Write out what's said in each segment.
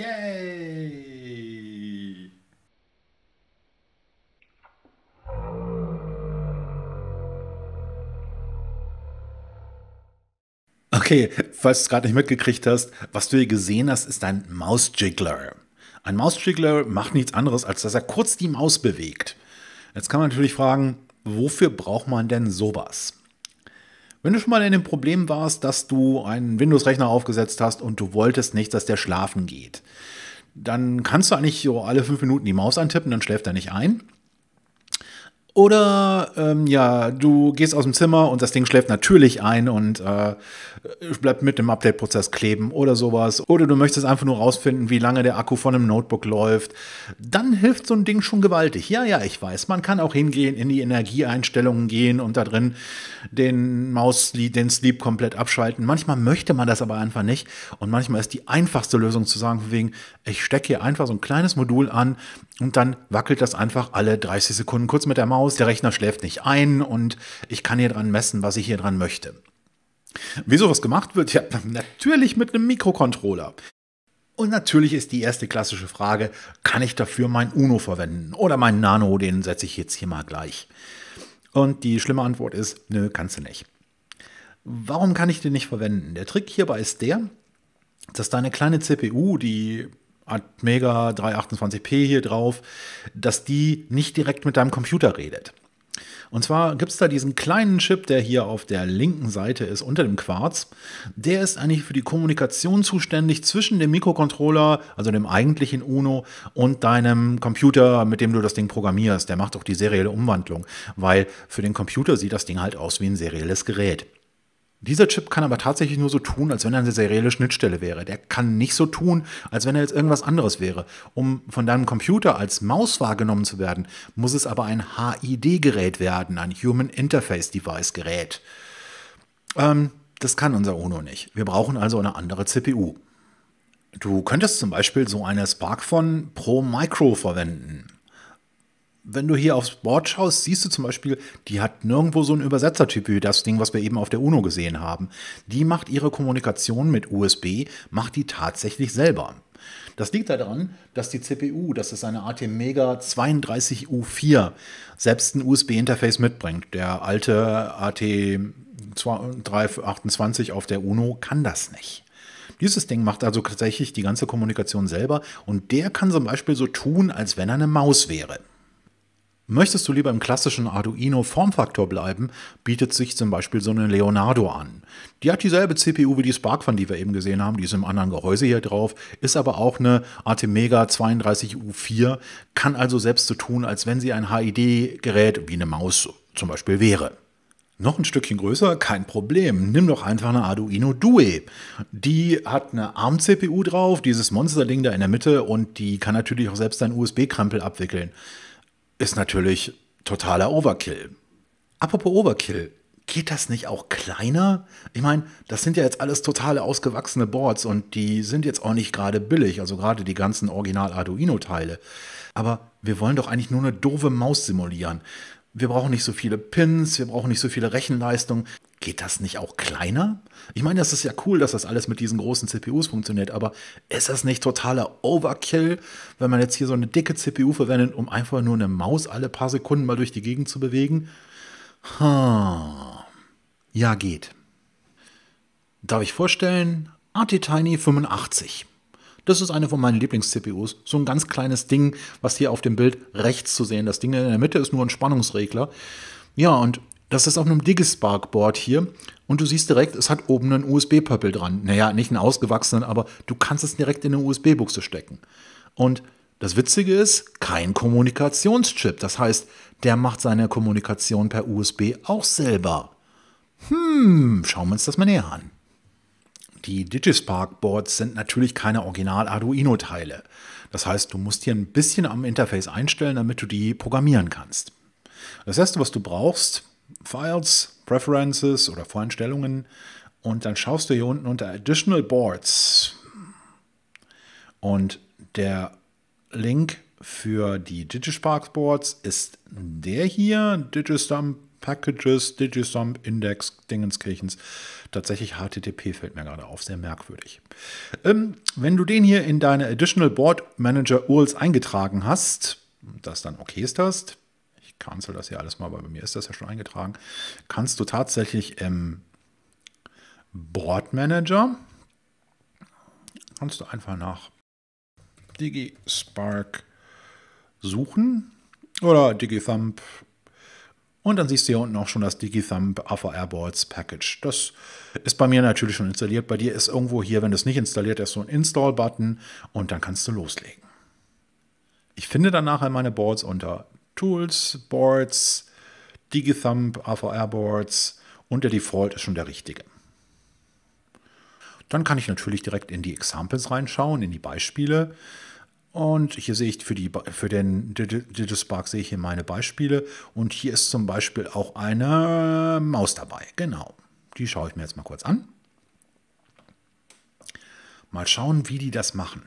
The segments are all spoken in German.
Yay! Okay, falls du es gerade nicht mitgekriegt hast, was du hier gesehen hast, ist ein Mausjiggler. Ein Mausjiggler macht nichts anderes, als dass er kurz die Maus bewegt. Jetzt kann man natürlich fragen, wofür braucht man denn sowas? Wenn du schon mal in dem Problem warst, dass du einen Windows-Rechner aufgesetzt hast und du wolltest nicht, dass der schlafen geht, dann kannst du eigentlich so alle fünf Minuten die Maus antippen, dann schläft er nicht ein. Oder ähm, ja, du gehst aus dem Zimmer und das Ding schläft natürlich ein und äh, bleibt mit dem Update-Prozess kleben oder sowas. Oder du möchtest einfach nur rausfinden, wie lange der Akku von einem Notebook läuft. Dann hilft so ein Ding schon gewaltig. Ja, ja, ich weiß. Man kann auch hingehen, in die Energieeinstellungen gehen und da drin den Maus, den Sleep komplett abschalten. Manchmal möchte man das aber einfach nicht. Und manchmal ist die einfachste Lösung zu sagen, von wegen, ich stecke hier einfach so ein kleines Modul an, und dann wackelt das einfach alle 30 Sekunden kurz mit der Maus. Der Rechner schläft nicht ein und ich kann hier dran messen, was ich hier dran möchte. Wie sowas gemacht wird? Ja, natürlich mit einem Mikrocontroller. Und natürlich ist die erste klassische Frage, kann ich dafür mein Uno verwenden? Oder mein Nano, den setze ich jetzt hier mal gleich. Und die schlimme Antwort ist, nö, kannst du nicht. Warum kann ich den nicht verwenden? Der Trick hierbei ist der, dass deine kleine CPU, die Atmega 328p hier drauf, dass die nicht direkt mit deinem Computer redet. Und zwar gibt es da diesen kleinen Chip, der hier auf der linken Seite ist, unter dem Quarz. Der ist eigentlich für die Kommunikation zuständig zwischen dem Mikrocontroller, also dem eigentlichen UNO, und deinem Computer, mit dem du das Ding programmierst. Der macht auch die serielle Umwandlung, weil für den Computer sieht das Ding halt aus wie ein serielles Gerät. Dieser Chip kann aber tatsächlich nur so tun, als wenn er eine serielle Schnittstelle wäre. Der kann nicht so tun, als wenn er jetzt irgendwas anderes wäre. Um von deinem Computer als Maus wahrgenommen zu werden, muss es aber ein HID-Gerät werden, ein Human Interface Device-Gerät. Ähm, das kann unser UNO nicht. Wir brauchen also eine andere CPU. Du könntest zum Beispiel so eine Sparkfon Pro Micro verwenden wenn du hier aufs Board schaust, siehst du zum Beispiel, die hat nirgendwo so einen Übersetzertyp wie das Ding, was wir eben auf der UNO gesehen haben. Die macht ihre Kommunikation mit USB, macht die tatsächlich selber. Das liegt halt daran, dass die CPU, das ist eine ATM Mega 32U4, selbst ein USB-Interface mitbringt. Der alte AT 328 auf der UNO kann das nicht. Dieses Ding macht also tatsächlich die ganze Kommunikation selber und der kann zum Beispiel so tun, als wenn er eine Maus wäre. Möchtest du lieber im klassischen Arduino-Formfaktor bleiben, bietet sich zum Beispiel so eine Leonardo an. Die hat dieselbe CPU wie die Sparkfan, die wir eben gesehen haben, die ist im anderen Gehäuse hier drauf, ist aber auch eine Artemega 32U4, kann also selbst so tun, als wenn sie ein HID-Gerät wie eine Maus zum Beispiel wäre. Noch ein Stückchen größer, kein Problem. Nimm doch einfach eine Arduino Due. Die hat eine ARM-CPU drauf, dieses Monster-Ding da in der Mitte und die kann natürlich auch selbst deinen USB-Krempel abwickeln ist natürlich totaler Overkill. Apropos Overkill, geht das nicht auch kleiner? Ich meine, das sind ja jetzt alles totale ausgewachsene Boards und die sind jetzt auch nicht gerade billig, also gerade die ganzen Original Arduino-Teile. Aber wir wollen doch eigentlich nur eine doofe Maus simulieren wir brauchen nicht so viele Pins, wir brauchen nicht so viele Rechenleistung. Geht das nicht auch kleiner? Ich meine, das ist ja cool, dass das alles mit diesen großen CPUs funktioniert, aber ist das nicht totaler Overkill, wenn man jetzt hier so eine dicke CPU verwendet, um einfach nur eine Maus alle paar Sekunden mal durch die Gegend zu bewegen? Hm. Ja, geht. Darf ich vorstellen? ArtiTiny 85. Das ist eine von meinen Lieblings-CPUs. So ein ganz kleines Ding, was hier auf dem Bild rechts zu sehen. Das Ding in der Mitte ist nur ein Spannungsregler. Ja, und das ist auf einem Digispark-Board hier. Und du siehst direkt, es hat oben einen USB-Pöppel dran. Naja, nicht einen ausgewachsenen, aber du kannst es direkt in eine USB-Buchse stecken. Und das Witzige ist, kein Kommunikationschip. Das heißt, der macht seine Kommunikation per USB auch selber. Hm, schauen wir uns das mal näher an. Die Digispark-Boards sind natürlich keine Original-Arduino-Teile. Das heißt, du musst hier ein bisschen am Interface einstellen, damit du die programmieren kannst. Das erste, was du brauchst, Files, Preferences oder Voreinstellungen und dann schaust du hier unten unter Additional Boards und der Link für die Digispark Boards ist der hier, digistump Packages Digisomp Index Dingenskirchens. Tatsächlich HTTP fällt mir gerade auf, sehr merkwürdig. Ähm, wenn du den hier in deine Additional Board Manager URLs eingetragen hast, das dann okay ist hast, ich cancel das hier alles mal, weil bei mir ist das ja schon eingetragen, kannst du tatsächlich im ähm, Board Manager, kannst du einfach nach DigiSpark suchen oder DigiThump und dann siehst du hier unten auch schon das DigiThumb AVR Boards Package. Das ist bei mir natürlich schon installiert. Bei dir ist irgendwo hier, wenn es nicht installiert ist, so ein Install-Button und dann kannst du loslegen. Ich finde dann nachher meine Boards unter Tools, Boards, DigiThumb, AVR Boards und der Default ist schon der richtige. Dann kann ich natürlich direkt in die Examples reinschauen, in die Beispiele. Und hier sehe ich für, die, für den Digispark sehe ich hier meine Beispiele. Und hier ist zum Beispiel auch eine Maus dabei. Genau. Die schaue ich mir jetzt mal kurz an. Mal schauen, wie die das machen.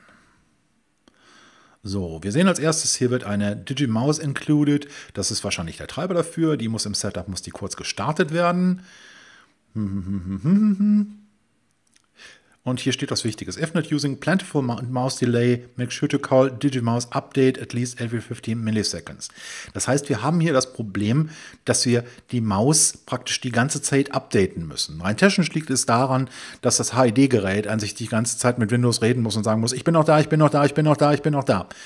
So, wir sehen als erstes, hier wird eine DigiMouse included. Das ist wahrscheinlich der Treiber dafür. Die muss im Setup, muss die kurz gestartet werden. Hm, hm, hm, und hier steht was Wichtiges. If not using plentiful mouse delay, make sure to call Digimouse update at least every 15 milliseconds. Das heißt, wir haben hier das Problem, dass wir die Maus praktisch die ganze Zeit updaten müssen. Rein technisch liegt es daran, dass das HID-Gerät an sich die ganze Zeit mit Windows reden muss und sagen muss, ich bin noch da, ich bin noch da, ich bin noch da, ich bin noch da. Ich bin noch da.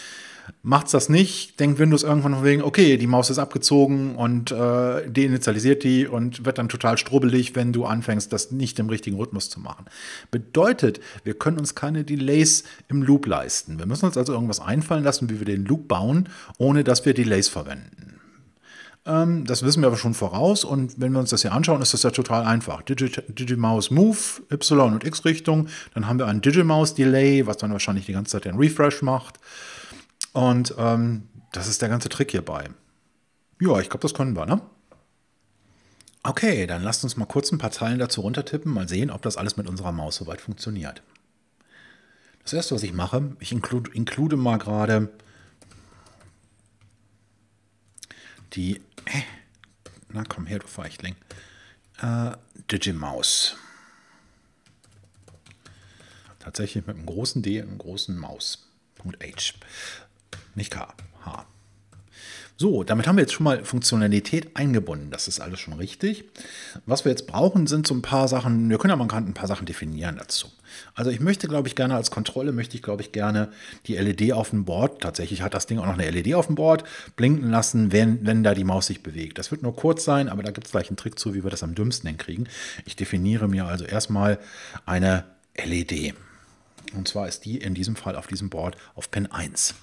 Macht's das nicht, denkt Windows irgendwann von wegen, okay, die Maus ist abgezogen und äh, deinitialisiert die und wird dann total strubbelig, wenn du anfängst, das nicht im richtigen Rhythmus zu machen. Bedeutet, wir können uns keine Delays im Loop leisten. Wir müssen uns also irgendwas einfallen lassen, wie wir den Loop bauen, ohne dass wir Delays verwenden. Ähm, das wissen wir aber schon voraus und wenn wir uns das hier anschauen, ist das ja total einfach. Digit Digimaus Move, Y und X Richtung, dann haben wir einen Digimaus Delay, was dann wahrscheinlich die ganze Zeit den Refresh macht. Und ähm, das ist der ganze Trick hierbei. Ja, ich glaube, das können wir, ne? Okay, dann lasst uns mal kurz ein paar Zeilen dazu runtertippen, mal sehen, ob das alles mit unserer Maus soweit funktioniert. Das erste, was ich mache, ich include, inklude mal gerade die. Äh, na komm her, du Feichtling. Äh, Digimaus. Tatsächlich mit einem großen D und einem großen Maus. Punkt H nicht K. H. So, damit haben wir jetzt schon mal Funktionalität eingebunden. Das ist alles schon richtig. Was wir jetzt brauchen, sind so ein paar Sachen. Wir können ja mal ein paar Sachen definieren dazu. Also ich möchte, glaube ich, gerne als Kontrolle, möchte ich, glaube ich, gerne die LED auf dem Board, tatsächlich hat das Ding auch noch eine LED auf dem Board, blinken lassen, wenn, wenn da die Maus sich bewegt. Das wird nur kurz sein, aber da gibt es gleich einen Trick zu, wie wir das am dümmsten hinkriegen. Ich definiere mir also erstmal eine LED. Und zwar ist die in diesem Fall auf diesem Board auf Pin 1.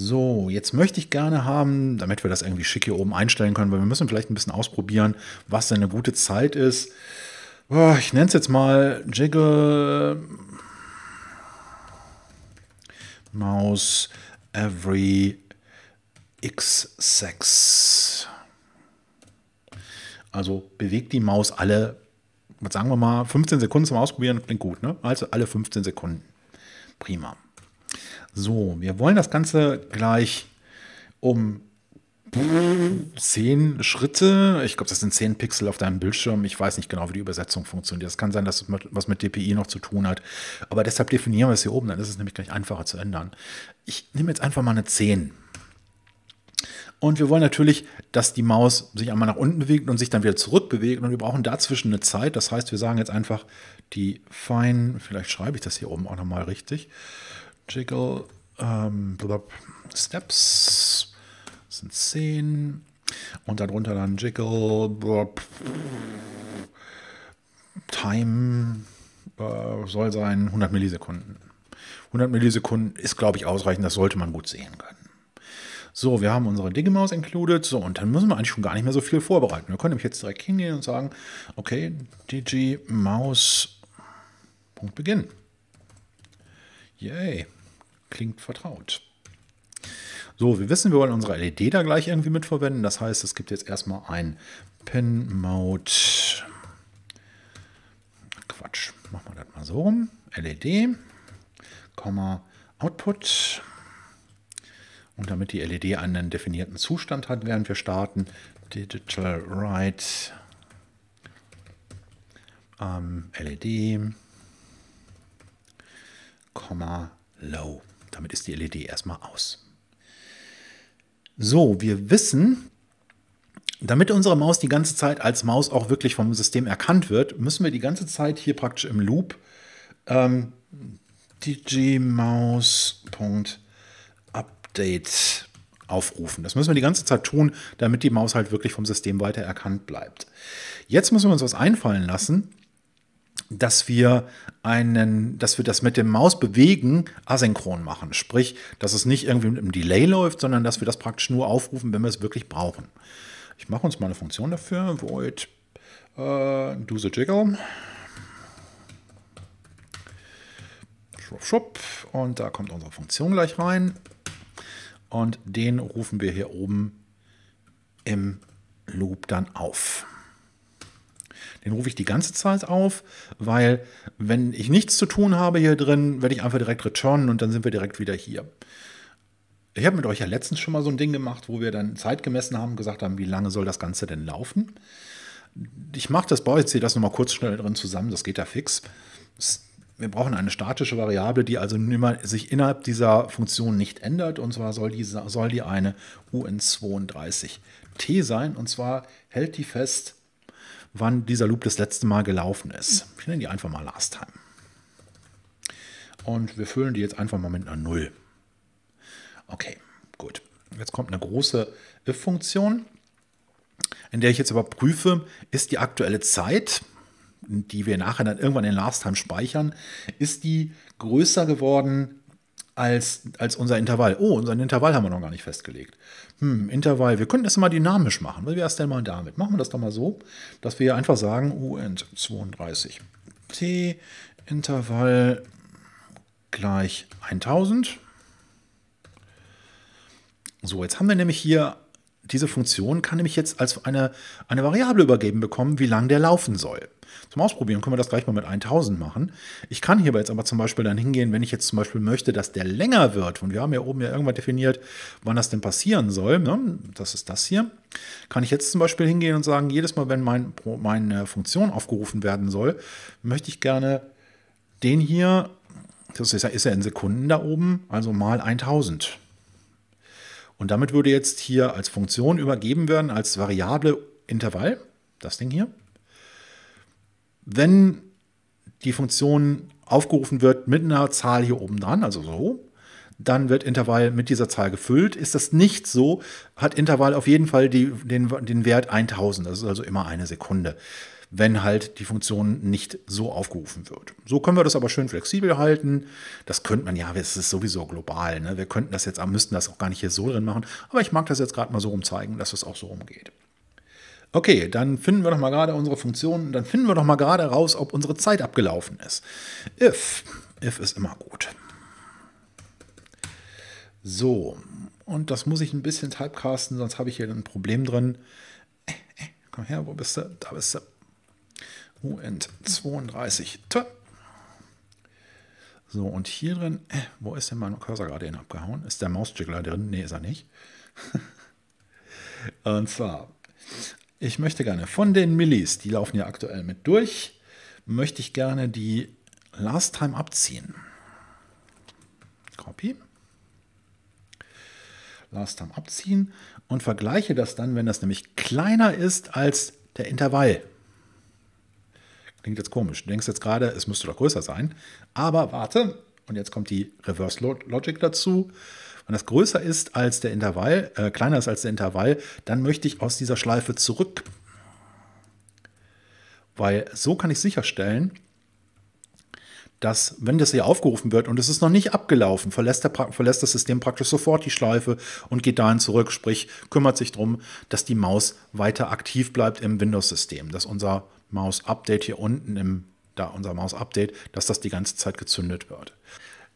So, jetzt möchte ich gerne haben, damit wir das irgendwie schick hier oben einstellen können, weil wir müssen vielleicht ein bisschen ausprobieren, was denn eine gute Zeit ist. Oh, ich nenne es jetzt mal Jiggle Mouse Every X6. Also bewegt die Maus alle, was sagen wir mal, 15 Sekunden zum Ausprobieren, klingt gut, ne? Also alle 15 Sekunden. Prima. So, wir wollen das Ganze gleich um zehn Schritte, ich glaube, das sind zehn Pixel auf deinem Bildschirm. Ich weiß nicht genau, wie die Übersetzung funktioniert. Es kann sein, dass es mit, was mit DPI noch zu tun hat. Aber deshalb definieren wir es hier oben, dann ist es nämlich gleich einfacher zu ändern. Ich nehme jetzt einfach mal eine 10. Und wir wollen natürlich, dass die Maus sich einmal nach unten bewegt und sich dann wieder zurück bewegt. Und wir brauchen dazwischen eine Zeit. Das heißt, wir sagen jetzt einfach die Fine, vielleicht schreibe ich das hier oben auch nochmal richtig. Äh, Jiggle, ähm, blub, Steps sind 10 und darunter dann Jiggle, blub, Time äh, soll sein 100 Millisekunden. 100 Millisekunden ist, glaube ich, ausreichend, das sollte man gut sehen können. So, wir haben unsere Digimaus included. So, und dann müssen wir eigentlich schon gar nicht mehr so viel vorbereiten. Wir können nämlich jetzt direkt hingehen und sagen, okay, Digimaus, Yay. Klingt vertraut. So, wir wissen, wir wollen unsere LED da gleich irgendwie mitverwenden. Das heißt, es gibt jetzt erstmal ein Pin mode Quatsch, machen wir das mal so rum. LED, Output. Und damit die LED einen definierten Zustand hat, während wir starten, Digital Write ähm, LED, Low. Damit ist die LED erstmal aus. So, wir wissen, damit unsere Maus die ganze Zeit als Maus auch wirklich vom System erkannt wird, müssen wir die ganze Zeit hier praktisch im Loop ähm, dgmaus.update aufrufen. Das müssen wir die ganze Zeit tun, damit die Maus halt wirklich vom System weiter erkannt bleibt. Jetzt müssen wir uns was einfallen lassen, dass wir einen, dass wir das mit dem Mausbewegen asynchron machen. Sprich, dass es nicht irgendwie mit einem Delay läuft, sondern dass wir das praktisch nur aufrufen, wenn wir es wirklich brauchen. Ich mache uns mal eine Funktion dafür, void äh, do the jiggle. Schrupp, schrupp. Und da kommt unsere Funktion gleich rein. Und den rufen wir hier oben im Loop dann auf. Den rufe ich die ganze Zeit auf, weil wenn ich nichts zu tun habe hier drin, werde ich einfach direkt returnen und dann sind wir direkt wieder hier. Ich habe mit euch ja letztens schon mal so ein Ding gemacht, wo wir dann Zeit gemessen haben, gesagt haben, wie lange soll das Ganze denn laufen. Ich mache das, baue jetzt hier das nochmal kurz schnell drin zusammen, das geht ja fix. Wir brauchen eine statische Variable, die also immer sich innerhalb dieser Funktion nicht ändert. Und zwar soll die, soll die eine UN32t sein. Und zwar hält die fest, wann dieser Loop das letzte Mal gelaufen ist. Ich nenne die einfach mal Last Time. Und wir füllen die jetzt einfach mal mit einer 0. Okay, gut. Jetzt kommt eine große If-Funktion, in der ich jetzt überprüfe, ist die aktuelle Zeit, die wir nachher dann irgendwann in Last Time speichern, ist die größer geworden als, als unser Intervall. Oh, unseren Intervall haben wir noch gar nicht festgelegt. Hm, Intervall, wir könnten das mal dynamisch machen. Wie wäre es denn mal damit? Machen wir das doch mal so, dass wir einfach sagen, uint 32 t Intervall gleich 1000. So, jetzt haben wir nämlich hier, diese Funktion kann nämlich jetzt als eine, eine Variable übergeben bekommen, wie lang der laufen soll. Zum Ausprobieren können wir das gleich mal mit 1000 machen. Ich kann hierbei jetzt aber zum Beispiel dann hingehen, wenn ich jetzt zum Beispiel möchte, dass der länger wird. Und wir haben ja oben ja irgendwann definiert, wann das denn passieren soll. Ne? Das ist das hier. Kann ich jetzt zum Beispiel hingehen und sagen, jedes Mal, wenn mein, meine Funktion aufgerufen werden soll, möchte ich gerne den hier, das ist ja, ist ja in Sekunden da oben, also mal 1000. Und damit würde jetzt hier als Funktion übergeben werden, als Variable Intervall, das Ding hier wenn die Funktion aufgerufen wird mit einer Zahl hier oben dran, also so, dann wird Intervall mit dieser Zahl gefüllt. Ist das nicht so, hat Intervall auf jeden Fall die, den, den Wert 1000, das ist also immer eine Sekunde, wenn halt die Funktion nicht so aufgerufen wird. So können wir das aber schön flexibel halten. Das könnte man ja, es ist sowieso global. Ne? Wir könnten das jetzt, müssten das auch gar nicht hier so drin machen, aber ich mag das jetzt gerade mal so rumzeigen, dass es das auch so rumgeht okay, dann finden wir doch mal gerade unsere Funktion, dann finden wir doch mal gerade raus, ob unsere Zeit abgelaufen ist. If, if ist immer gut. So, und das muss ich ein bisschen typecasten, sonst habe ich hier ein Problem drin. Äh, äh, komm her, wo bist du? Da bist du. UNT 32. Tö. So, und hier drin, äh, wo ist denn mein Cursor gerade hin abgehauen? Ist der Mausjiggler drin? Nee, ist er nicht. und zwar, ich möchte gerne von den Millis, die laufen ja aktuell mit durch, möchte ich gerne die Last Time abziehen. Copy. Last Time abziehen und vergleiche das dann, wenn das nämlich kleiner ist als der Intervall. Klingt jetzt komisch. Du denkst jetzt gerade, es müsste doch größer sein. Aber warte, und jetzt kommt die Reverse Logic dazu. Wenn das größer ist als der Intervall, äh, kleiner ist als der Intervall, dann möchte ich aus dieser Schleife zurück. Weil so kann ich sicherstellen, dass, wenn das hier aufgerufen wird und es ist noch nicht abgelaufen, verlässt, der, verlässt das System praktisch sofort die Schleife und geht dahin zurück, sprich kümmert sich darum, dass die Maus weiter aktiv bleibt im Windows-System, dass unser Maus-Update hier unten im, da unser Maus-Update, dass das die ganze Zeit gezündet wird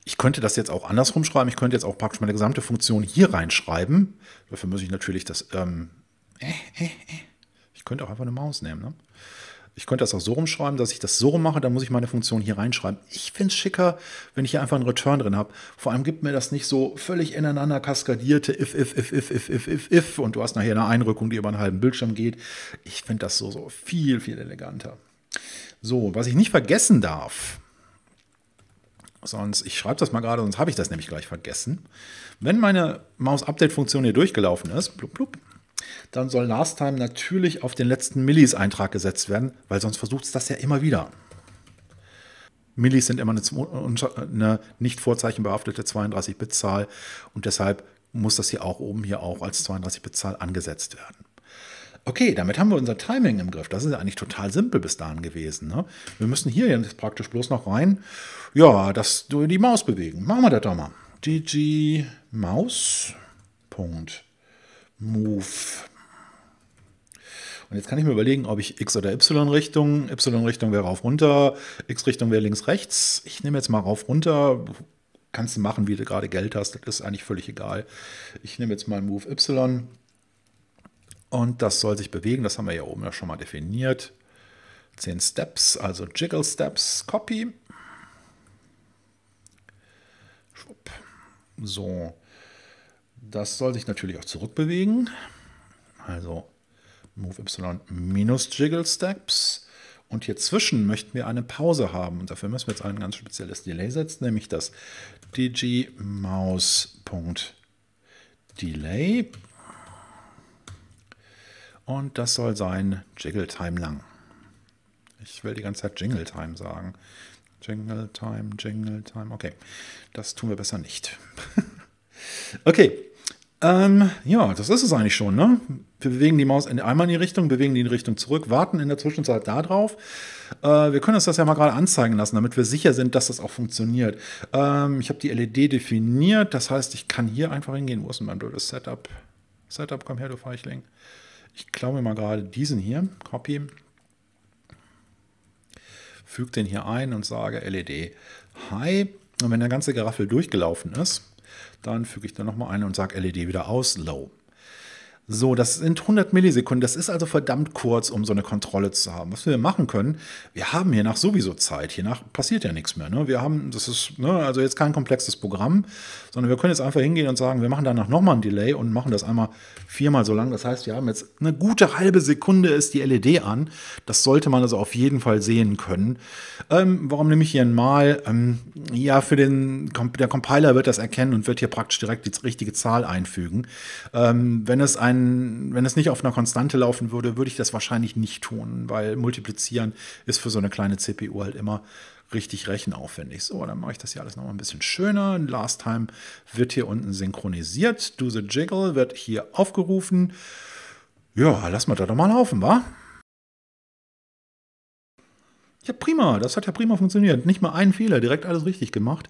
ich könnte das jetzt auch andersrum schreiben. Ich könnte jetzt auch praktisch meine gesamte Funktion hier reinschreiben. Dafür muss ich natürlich das. Ähm, äh, äh, äh. Ich könnte auch einfach eine Maus nehmen. Ne? Ich könnte das auch so rumschreiben, dass ich das so rum mache, dann muss ich meine Funktion hier reinschreiben. Ich finde es schicker, wenn ich hier einfach einen Return drin habe. Vor allem gibt mir das nicht so völlig ineinander kaskadierte if, if, if, if, if, if, if, if und du hast nachher eine Einrückung, die über einen halben Bildschirm geht. Ich finde das so, so viel, viel eleganter. So, was ich nicht vergessen darf, Sonst, ich schreibe das mal gerade, sonst habe ich das nämlich gleich vergessen. Wenn meine Maus-Update-Funktion hier durchgelaufen ist, blub, blub, dann soll Last Time natürlich auf den letzten Millis-Eintrag gesetzt werden, weil sonst versucht es das ja immer wieder. Millis sind immer eine, eine nicht vorzeichenbehaftete 32-Bit-Zahl und deshalb muss das hier auch oben hier auch als 32-Bit-Zahl angesetzt werden okay, damit haben wir unser Timing im Griff. Das ist ja eigentlich total simpel bis dahin gewesen. Ne? Wir müssen hier jetzt praktisch bloß noch rein, ja, dass du die Maus bewegen. Machen wir das doch mal. GG Maus. Move. Und jetzt kann ich mir überlegen, ob ich X- oder Y-Richtung, Y-Richtung wäre rauf runter, X-Richtung wäre links rechts. Ich nehme jetzt mal rauf runter. Kannst du machen, wie du gerade Geld hast, das ist eigentlich völlig egal. Ich nehme jetzt mal Move Y. Und das soll sich bewegen, das haben wir ja oben ja schon mal definiert. 10 Steps, also Jiggle Steps, Copy. Schwupp. So, das soll sich natürlich auch zurückbewegen. Also Move Y minus Jiggle Steps. Und hier zwischen möchten wir eine Pause haben. Und dafür müssen wir jetzt ein ganz spezielles Delay setzen, nämlich das dgmouse.delay und das soll sein Jingle Time lang. Ich will die ganze Zeit Jingle Time sagen. Jingle Time, Jingle Time. Okay, das tun wir besser nicht. okay, ähm, ja, das ist es eigentlich schon. Ne? Wir bewegen die Maus in, einmal in die Richtung, bewegen die in die Richtung zurück, warten in der Zwischenzeit darauf. Äh, wir können uns das ja mal gerade anzeigen lassen, damit wir sicher sind, dass das auch funktioniert. Ähm, ich habe die LED definiert, das heißt, ich kann hier einfach hingehen. Wo ist denn mein blödes Setup? Setup, komm her, du Feichling. Äh, ich klaue mir mal gerade diesen hier, Copy, füge den hier ein und sage LED High. Und wenn der ganze Garaffel durchgelaufen ist, dann füge ich da nochmal ein und sage LED wieder aus, Low. So, das sind 100 Millisekunden. Das ist also verdammt kurz, um so eine Kontrolle zu haben. Was wir machen können, wir haben hier nach sowieso Zeit. Hiernach passiert ja nichts mehr. Ne? Wir haben, das ist ne, also jetzt kein komplexes Programm, sondern wir können jetzt einfach hingehen und sagen, wir machen danach nochmal ein Delay und machen das einmal viermal so lang. Das heißt, wir haben jetzt eine gute halbe Sekunde ist die LED an. Das sollte man also auf jeden Fall sehen können. Ähm, warum nehme ich hier ein Mal? Ähm, ja, für den, der Compiler wird das erkennen und wird hier praktisch direkt die richtige Zahl einfügen. Ähm, wenn es ein kein, wenn es nicht auf einer Konstante laufen würde, würde ich das wahrscheinlich nicht tun, weil multiplizieren ist für so eine kleine CPU halt immer richtig rechenaufwendig. So, dann mache ich das hier alles nochmal ein bisschen schöner. Last Time wird hier unten synchronisiert. Do the Jiggle wird hier aufgerufen. Ja, lass mal da doch mal laufen, wa? Ja, prima, das hat ja prima funktioniert. Nicht mal einen Fehler, direkt alles richtig gemacht.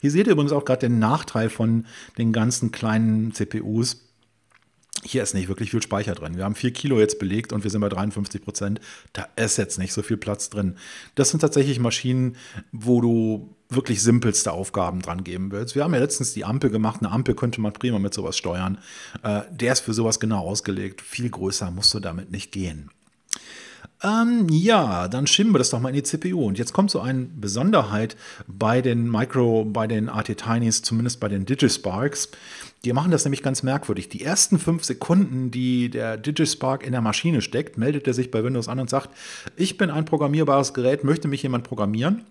Hier seht ihr übrigens auch gerade den Nachteil von den ganzen kleinen CPUs hier ist nicht wirklich viel Speicher drin. Wir haben 4 Kilo jetzt belegt und wir sind bei 53 Prozent. Da ist jetzt nicht so viel Platz drin. Das sind tatsächlich Maschinen, wo du wirklich simpelste Aufgaben dran geben willst. Wir haben ja letztens die Ampel gemacht. Eine Ampel könnte man prima mit sowas steuern. Äh, der ist für sowas genau ausgelegt. Viel größer musst du damit nicht gehen. Ähm, ja, dann schieben wir das doch mal in die CPU. Und jetzt kommt so eine Besonderheit bei den Micro, bei den AT Tinys, zumindest bei den DigiSparks. Die machen das nämlich ganz merkwürdig. Die ersten fünf Sekunden, die der DigiSpark in der Maschine steckt, meldet er sich bei Windows an und sagt, ich bin ein programmierbares Gerät, möchte mich jemand programmieren.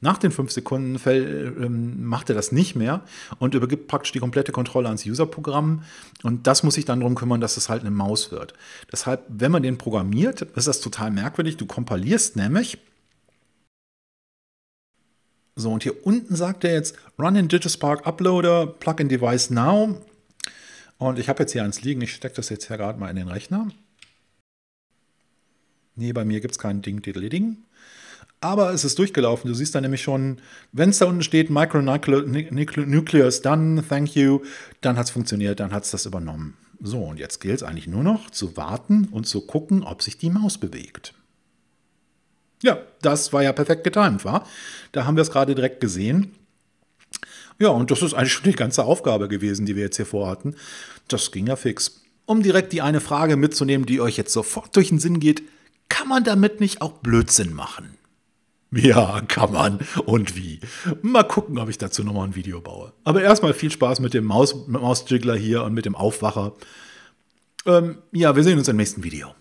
Nach den fünf Sekunden ähm, macht er das nicht mehr und übergibt praktisch die komplette Kontrolle ans Userprogramm. Und das muss sich dann darum kümmern, dass es halt eine Maus wird. Deshalb, wenn man den programmiert, ist das total merkwürdig. Du kompilierst nämlich so, und hier unten sagt er jetzt Run in Digispark Uploader, Plugin Device Now. Und ich habe jetzt hier eins liegen, ich stecke das jetzt hier gerade mal in den Rechner. Nee, bei mir gibt es kein Ding, Diddle Ding. Aber es ist durchgelaufen. Du siehst da nämlich schon, wenn es da unten steht, Micro Nucleus done, thank you, dann hat es funktioniert, dann hat es das übernommen. So, und jetzt gilt es eigentlich nur noch zu warten und zu gucken, ob sich die Maus bewegt. Ja, das war ja perfekt getimt, war. Da haben wir es gerade direkt gesehen. Ja, und das ist eigentlich schon die ganze Aufgabe gewesen, die wir jetzt hier vorhatten. Das ging ja fix. Um direkt die eine Frage mitzunehmen, die euch jetzt sofort durch den Sinn geht, kann man damit nicht auch Blödsinn machen? Ja, kann man. Und wie? Mal gucken, ob ich dazu nochmal ein Video baue. Aber erstmal viel Spaß mit dem Maus, Mausjiggler hier und mit dem Aufwacher. Ähm, ja, wir sehen uns im nächsten Video.